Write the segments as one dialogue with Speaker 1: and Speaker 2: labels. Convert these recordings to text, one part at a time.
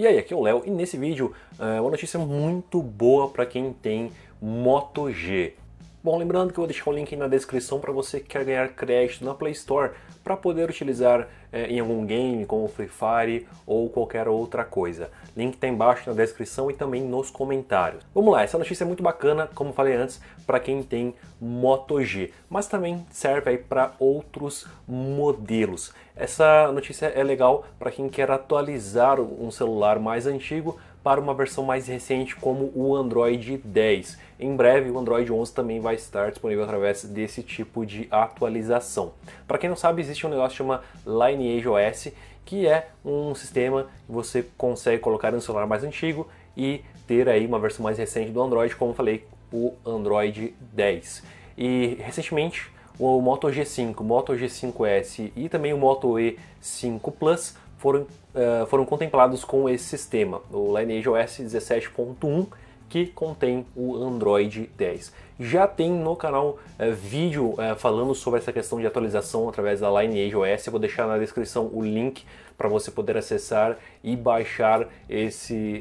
Speaker 1: E aí, aqui é o Léo e nesse vídeo é uma notícia muito boa para quem tem Moto G. Bom, lembrando que eu vou deixar o link na descrição para você que quer ganhar crédito na Play Store para poder utilizar eh, em algum game como Free Fire ou qualquer outra coisa. Link está embaixo na descrição e também nos comentários. Vamos lá, essa notícia é muito bacana, como falei antes, para quem tem Moto G, mas também serve aí para outros modelos. Essa notícia é legal para quem quer atualizar um celular mais antigo para uma versão mais recente como o Android 10. Em breve, o Android 11 também vai estar disponível através desse tipo de atualização. Para quem não sabe, existe um negócio chamado chama Lineage OS, que é um sistema que você consegue colocar no celular mais antigo e ter aí uma versão mais recente do Android, como falei, o Android 10. E recentemente, o Moto G5, Moto G5S e também o Moto E5 Plus foram, uh, foram contemplados com esse sistema, o Lineage OS 17.1, que contém o Android 10. Já tem no canal uh, vídeo uh, falando sobre essa questão de atualização através da Lineage OS. Eu vou deixar na descrição o link para você poder acessar e baixar esse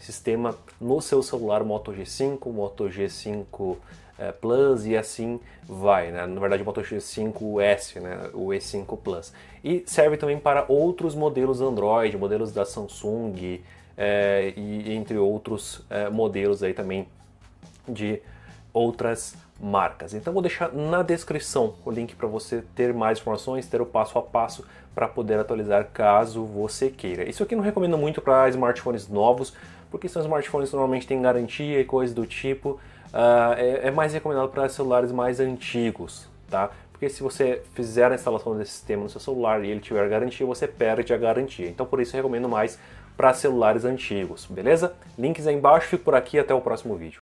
Speaker 1: sistema no seu celular Moto G5, Moto G5 é, Plus e assim vai, né? na verdade o Moto X5S, né? o E5 Plus. E serve também para outros modelos Android, modelos da Samsung é, e entre outros é, modelos aí também de outras marcas. Então vou deixar na descrição o link para você ter mais informações, ter o passo a passo para poder atualizar caso você queira. Isso aqui não recomendo muito para smartphones novos, porque são smartphones que normalmente têm garantia e coisas do tipo. Uh, é, é mais recomendado para celulares mais antigos, tá? Porque se você fizer a instalação desse sistema no seu celular e ele tiver garantia, você perde a garantia. Então por isso recomendo mais para celulares antigos, beleza? Links aí embaixo, fico por aqui até o próximo vídeo.